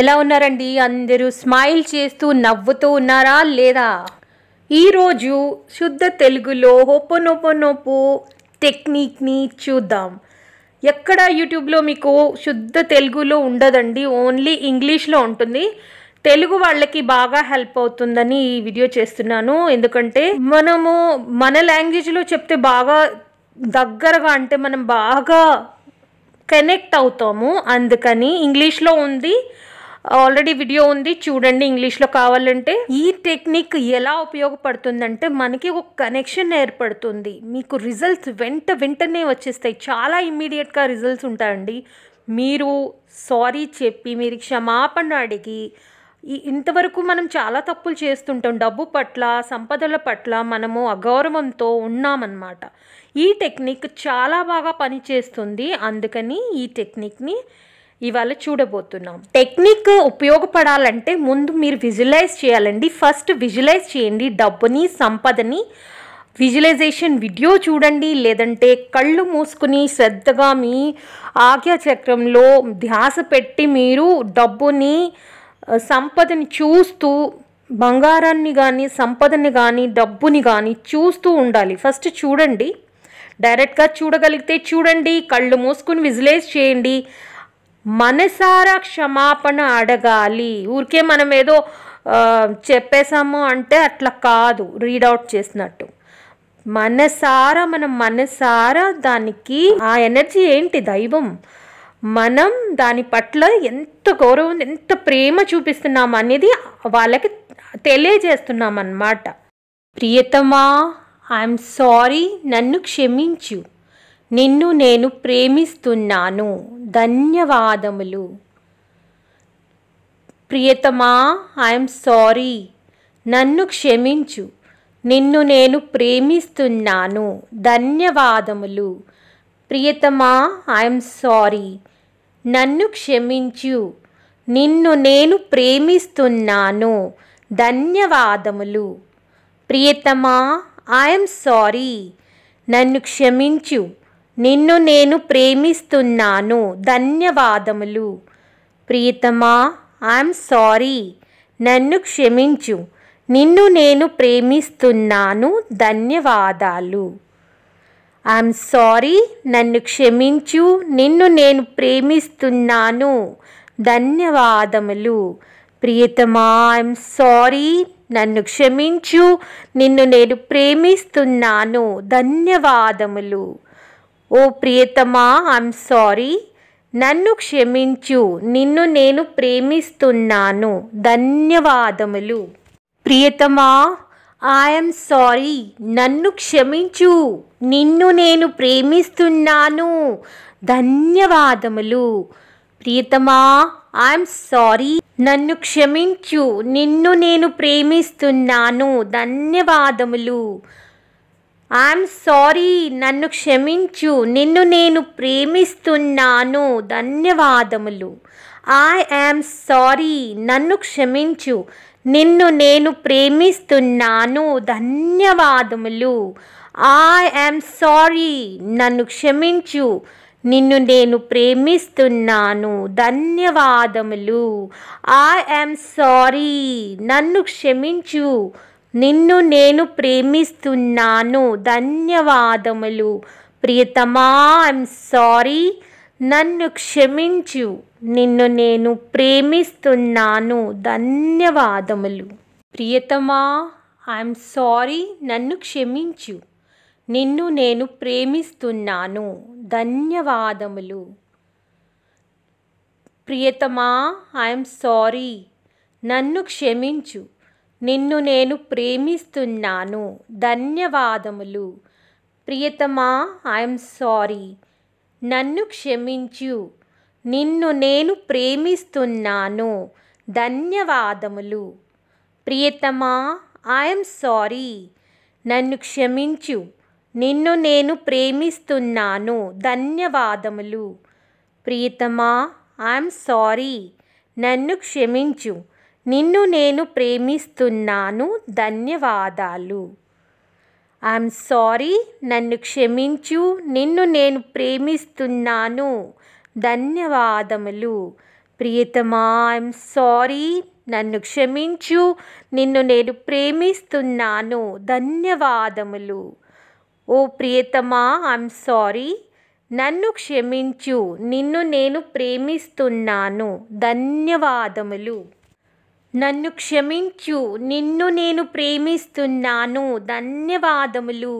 ఎలా ఉన్నారండి అందరూ స్మైల్ చేస్తూ నవ్వుతూ ఉన్నారా లేదా ఈరోజు శుద్ధ తెలుగులో నోపు టెక్నిక్ని చూద్దాం ఎక్కడ యూట్యూబ్లో మీకు శుద్ధ తెలుగులో ఉండదండి ఓన్లీ ఇంగ్లీష్లో ఉంటుంది తెలుగు వాళ్ళకి బాగా హెల్ప్ అవుతుందని ఈ వీడియో చేస్తున్నాను ఎందుకంటే మనము మన లాంగ్వేజ్లో చెప్తే బాగా దగ్గరగా అంటే మనం బాగా కనెక్ట్ అవుతాము అందుకని ఇంగ్లీష్లో ఉంది ఆల్రెడీ వీడియో ఉంది చూడండి ఇంగ్లీష్లో కావాలంటే ఈ టెక్నిక్ ఎలా ఉపయోగపడుతుందంటే మనకి ఒక కనెక్షన్ ఏర్పడుతుంది మీకు రిజల్ట్స్ వెంట వెంటనే వచ్చేస్తాయి చాలా ఇమ్మీడియట్గా రిజల్ట్స్ ఉంటాయండి మీరు సారీ చెప్పి మీరు క్షమాపణ అడిగి ఇంతవరకు మనం చాలా తప్పులు చేస్తుంటాం డబ్బు పట్ల సంపదల పట్ల మనము అగౌరవంతో ఉన్నామన్నమాట ఈ టెక్నిక్ చాలా బాగా పనిచేస్తుంది అందుకని ఈ టెక్నిక్ని ఇవాళ చూడబోతున్నాం టెక్నిక్ ఉపయోగపడాలంటే ముందు మీరు విజువలైజ్ చేయాలండి ఫస్ట్ విజువలైజ్ చేయండి డబ్బుని సంపదని విజువలైజేషన్ వీడియో చూడండి లేదంటే కళ్ళు మూసుకుని శ్రద్ధగా మీ చక్రంలో ధ్యాస పెట్టి మీరు డబ్బుని సంపదని చూస్తూ బంగారాన్ని కానీ సంపదని కానీ డబ్బుని కానీ చూస్తూ ఉండాలి ఫస్ట్ చూడండి డైరెక్ట్గా చూడగలిగితే చూడండి కళ్ళు మూసుకుని విజువలైజ్ చేయండి మనసారా క్షమాపణ అడగాలి ఊరికే మనం ఏదో చెప్పేశాము అంటే అట్లా కాదు రీడౌట్ చేసినట్టు మనసారా మనం మనసారా దానికి ఆ ఎనర్జీ ఏంటి దైవం మనం దాని పట్ల ఎంత గౌరవం ఎంత ప్రేమ చూపిస్తున్నాం అనేది వాళ్ళకి తెలియజేస్తున్నాం అన్నమాట ప్రియతమా ఐఎమ్ సారీ నన్ను క్షమించు నిన్ను నేను ప్రేమిస్తున్నాను ధన్యవాదములు ప్రియతమా ఐఎమ్ సారీ నన్ను క్షమించు నిన్ను నేను ప్రేమిస్తున్నాను ధన్యవాదములు ప్రియతమా ఐఎమ్ సారీ నన్ను క్షమించు నిన్ను నేను ప్రేమిస్తున్నాను ధన్యవాదములు ప్రియతమా ఐఎమ్ సారీ నన్ను క్షమించు నిన్ను నేను ప్రేమిస్తున్నాను ధన్యవాదములు ప్రీతమా ఐఎమ్ సారీ నన్ను క్షమించు నిన్ను నేను ప్రేమిస్తున్నాను ధన్యవాదాలు ఐఎమ్ సారీ నన్ను క్షమించు నిన్ను నేను ప్రేమిస్తున్నాను ధన్యవాదములు ప్రియతమా ఐఎమ్ సారీ నన్ను క్షమించు నిన్ను నేను ప్రేమిస్తున్నాను ధన్యవాదములు ఓ ప్రియతమా ఐమ్ సారీ నన్ను క్షమించు నిన్ను నేను ప్రేమిస్తున్నాను ధన్యవాదములు ప్రియతమా ఐఎమ్ సారీ నన్ను క్షమించు నిన్ను నేను ప్రేమిస్తున్నాను ధన్యవాదములు ప్రియతమా ఐఎమ్ సారీ నన్ను క్షమించు నిన్ను నేను ప్రేమిస్తున్నాను ధన్యవాదములు ఐఎమ్ సారీ నన్ను క్షమించు నిన్ను నేను ప్రేమిస్తున్నాను ధన్యవాదములు ఐ యామ్ సారీ నన్ను క్షమించు నిన్ను నేను ప్రేమిస్తున్నాను ధన్యవాదములు ఐ యామ్ సారీ నన్ను క్షమించు నిన్ను నేను ప్రేమిస్తున్నాను ధన్యవాదములు ఐ యామ్ సారీ నన్ను క్షమించు నిన్ను నేను ప్రేమిస్తున్నాను ధన్యవాదములు ప్రియతమా ఐమ్ సారీ నన్ను క్షమించు నిన్ను నేను ప్రేమిస్తున్నాను ధన్యవాదములు ప్రియతమా ఐఎమ్ సారీ నన్ను క్షమించు నిన్ను నేను ప్రేమిస్తున్నాను ధన్యవాదములు ప్రియతమా ఐఎమ్ సారీ నన్ను క్షమించు నిన్ను నేను ప్రేమిస్తున్నాను ధన్యవాదములు ప్రియతమా ఐఎమ్ సారీ నన్ను క్షమించు నిన్ను నేను ప్రేమిస్తున్నాను ధన్యవాదములు ప్రియతమా ఐఎమ్ సారీ నన్ను క్షమించు నిన్ను నేను ప్రేమిస్తున్నాను ధన్యవాదములు ప్రియతమా ఐఎమ్ సారీ నన్ను క్షమించు నిన్ను నేను ప్రేమిస్తున్నాను ధన్యవాదాలు ఐఎమ్ సారీ నన్ను క్షమించు నిన్ను నేను ప్రేమిస్తున్నాను ధన్యవాదములు ప్రియతమా ఐఎమ్ సారీ నన్ను క్షమించు నిన్ను నేను ప్రేమిస్తున్నాను ధన్యవాదములు ఓ ప్రియతమా ఐఎమ్ సారీ నన్ను క్షమించు నిన్ను నేను ప్రేమిస్తున్నాను ధన్యవాదములు నన్ను క్షమించు నిన్ను నేను ప్రేమిస్తున్నాను ధన్యవాదములు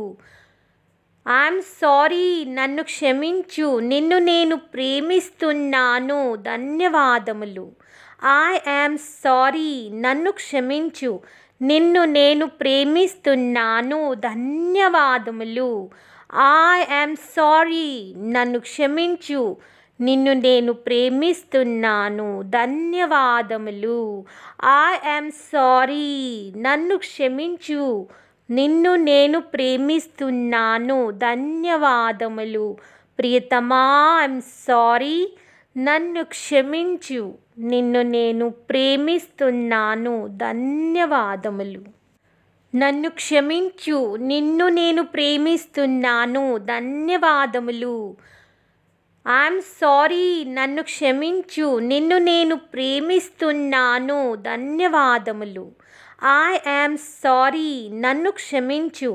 ఐఎమ్ సారీ నన్ను క్షమించు నిన్ను నేను ప్రేమిస్తున్నాను ధన్యవాదములు ఐ యామ్ సారీ నన్ను క్షమించు నిన్ను నేను ప్రేమిస్తున్నాను ధన్యవాదములు ఐ యామ్ సారీ నన్ను క్షమించు నిన్ను నేను ప్రేమిస్తున్నాను ధన్యవాదములు ఐఎమ్ సారీ నన్ను క్షమించు నిన్ను నేను ప్రేమిస్తున్నాను ధన్యవాదములు ప్రియతమా ఐఎమ్ సారీ నన్ను క్షమించు నిన్ను నేను ప్రేమిస్తున్నాను ధన్యవాదములు నన్ను క్షమించు నిన్ను నేను ప్రేమిస్తున్నాను ధన్యవాదములు ఐఎమ్ సారీ నన్ను క్షమించు నిన్ను నేను ప్రేమిస్తున్నాను ధన్యవాదములు ఐ ఆమ్ సారీ నన్ను క్షమించు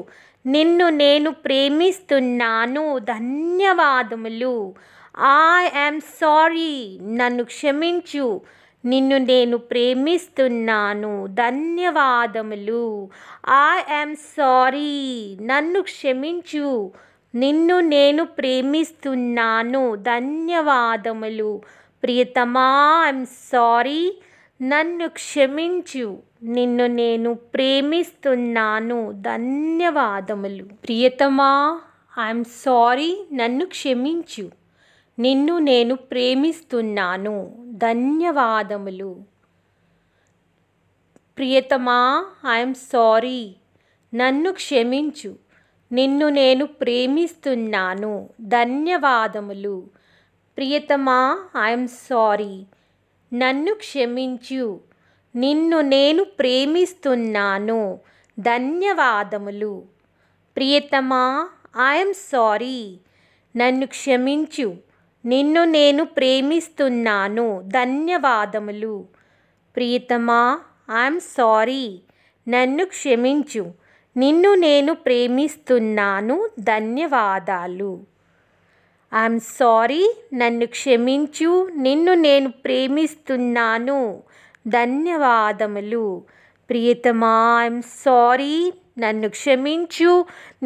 నిన్ను నేను ప్రేమిస్తున్నాను ధన్యవాదములు ఐ ఆమ్ సారీ నన్ను క్షమించు నిన్ను నేను ప్రేమిస్తున్నాను ధన్యవాదములు ఐ ఆమ్ సారీ నన్ను క్షమించు నిన్ను నేను ప్రేమిస్తున్నాను ధన్యవాదములు ప్రియతమా ఐఎమ్ సారీ నన్ను క్షమించు నిన్ను నేను ప్రేమిస్తున్నాను ధన్యవాదములు ప్రియతమా ఐఎమ్ సారీ నన్ను క్షమించు నిన్ను నేను ప్రేమిస్తున్నాను ధన్యవాదములు ప్రియతమా ఐఎమ్ సారీ నన్ను క్షమించు నిన్ను నేను ప్రేమిస్తున్నాను ధన్యవాదములు ప్రియతమా ఐఎమ్ సారీ నన్ను క్షమించు నిన్ను నేను ప్రేమిస్తున్నాను ధన్యవాదములు ప్రియతమా ఐఎమ్ సారీ నన్ను క్షమించు నిన్ను నేను ప్రేమిస్తున్నాను ధన్యవాదములు ప్రియతమా ఐఎమ్ సారీ నన్ను క్షమించు నిన్ను నేను ప్రేమిస్తున్నాను ధన్యవాదాలు ఐఎమ్ సారీ నన్ను క్షమించు నిన్ను నేను ప్రేమిస్తున్నాను ధన్యవాదములు ప్రియతమా ఐఎమ్ సారీ నన్ను క్షమించు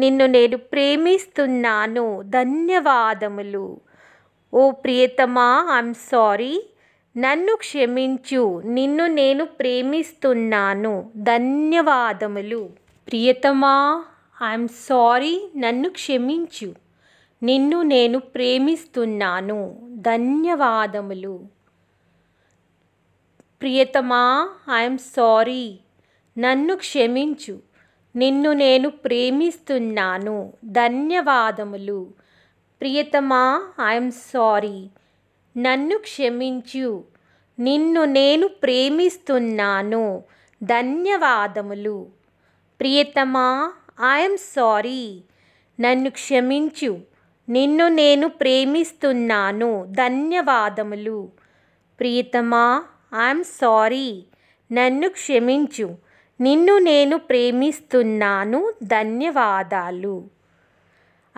నిన్ను నేను ప్రేమిస్తున్నాను ధన్యవాదములు ఓ ప్రియతమా ఐఎమ్ సారీ నన్ను క్షమించు నిన్ను నేను ప్రేమిస్తున్నాను ధన్యవాదములు ప్రియతమా ఐఎమ్ సారీ నన్ను క్షమించు నిన్ను నేను ప్రేమిస్తున్నాను ధన్యవాదములు ప్రియతమా ఐఎమ్ సారీ నన్ను క్షమించు నిన్ను నేను ప్రేమిస్తున్నాను ధన్యవాదములు ప్రియతమా ఐఎమ్ సారీ నన్ను క్షమించు నిన్ను నేను ప్రేమిస్తున్నాను ధన్యవాదములు ప్రియతమా ఐఎమ్ సారీ నన్ను క్షమించు నిన్ను నేను ప్రేమిస్తున్నాను ధన్యవాదములు ప్రియతమా ఐఎమ్ సారీ నన్ను క్షమించు నిన్ను నేను ప్రేమిస్తున్నాను ధన్యవాదాలు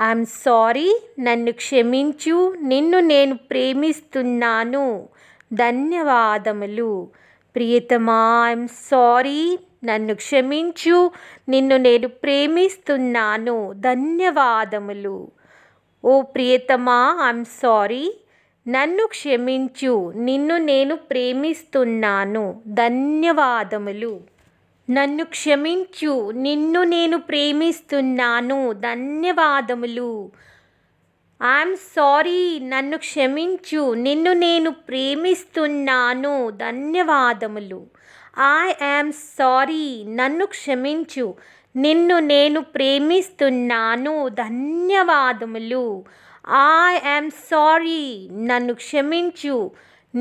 ఐఎమ్ సారీ నన్ను క్షమించు నిన్ను నేను ప్రేమిస్తున్నాను ధన్యవాదములు ప్రియతమా ఐఎమ్ సారీ నన్ను క్షమించు నిన్ను నేను ప్రేమిస్తున్నాను ధన్యవాదములు ఓ ప్రియతమా ఐమ్ సారీ నన్ను క్షమించు నిన్ను నేను ప్రేమిస్తున్నాను ధన్యవాదములు నన్ను క్షమించు నిన్ను నేను ప్రేమిస్తున్నాను ధన్యవాదములు ఐఎమ్ సారీ నన్ను క్షమించు నిన్ను నేను ప్రేమిస్తున్నాను ధన్యవాదములు ఐ యామ్ సారీ నన్ను క్షమించు నిన్ను నేను ప్రేమిస్తున్నాను ధన్యవాదములు ఐ యామ్ సారీ నన్ను క్షమించు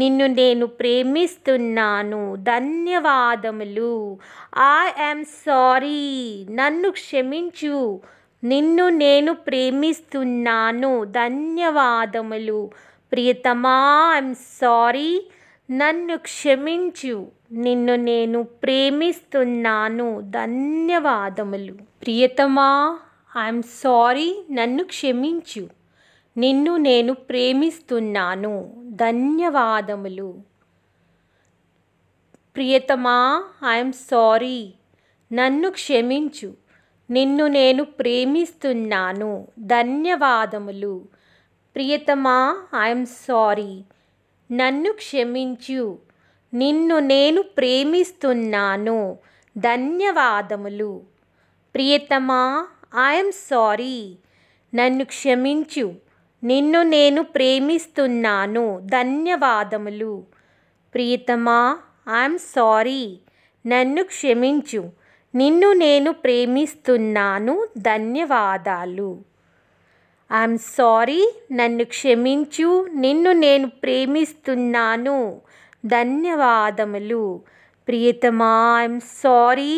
నిన్ను నేను ప్రేమిస్తున్నాను ధన్యవాదములు ఐ యామ్ సారీ నన్ను క్షమించు నిన్ను నేను ప్రేమిస్తున్నాను ధన్యవాదములు ప్రియతమా ఐఎమ్ సారీ నన్ను క్షమించు నిన్ను నేను ప్రేమిస్తున్నాను ధన్యవాదములు ప్రియతమా ఐఎమ్ సారీ నన్ను క్షమించు నిన్ను నేను ప్రేమిస్తున్నాను ధన్యవాదములు ప్రియతమా ఐఎమ్ సారీ నన్ను క్షమించు నిన్ను నేను ప్రేమిస్తున్నాను ధన్యవాదములు ప్రియతమా ఐఎమ్ సారీ నన్ను క్షమించు నిన్ను నేను ప్రేమిస్తున్నాను ధన్యవాదములు ప్రియతమా ఐఎమ్ సారీ నన్ను క్షమించు నిన్ను నేను ప్రేమిస్తున్నాను ధన్యవాదములు ప్రియతమా ఐఎమ్ సారీ నన్ను క్షమించు నిన్ను నేను ప్రేమిస్తున్నాను ధన్యవాదాలు ఐఎమ్ సారీ నన్ను క్షమించు నిన్ను నేను ప్రేమిస్తున్నాను ధన్యవాదములు ప్రియతమా ఐఎమ్ సారీ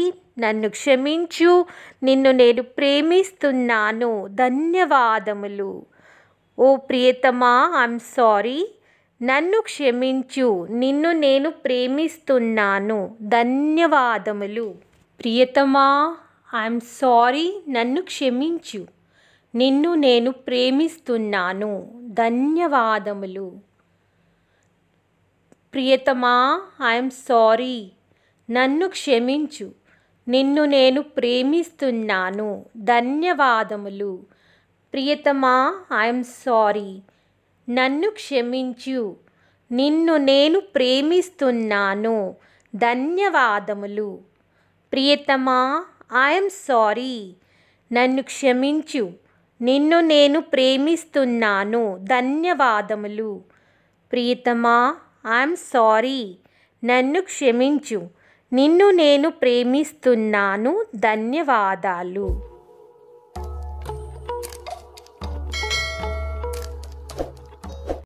నన్ను క్షమించు నిన్ను నేను ప్రేమిస్తున్నాను ధన్యవాదములు ఓ ప్రియతమా ఐఎమ్ సారీ నన్ను క్షమించు నిన్ను నేను ప్రేమిస్తున్నాను ధన్యవాదములు ప్రియతమా ఐఎమ్ సారీ నన్ను క్షమించు నిన్ను నేను ప్రేమిస్తున్నాను ధన్యవాదములు ప్రియతమా ఐఎమ్ సారీ నన్ను క్షమించు నిన్ను నేను ప్రేమిస్తున్నాను ధన్యవాదములు ప్రియతమా ఐఎమ్ సారీ నన్ను క్షమించు నిన్ను నేను ప్రేమిస్తున్నాను ధన్యవాదములు ప్రియతమా ఐఎమ్ సారీ నన్ను క్షమించు నిన్ను నేను ప్రేమిస్తున్నాను ధన్యవాదములు ప్రీతమా ఐఎమ్ సారీ నన్ను క్షమించు నిన్ను నేను ప్రేమిస్తున్నాను ధన్యవాదాలు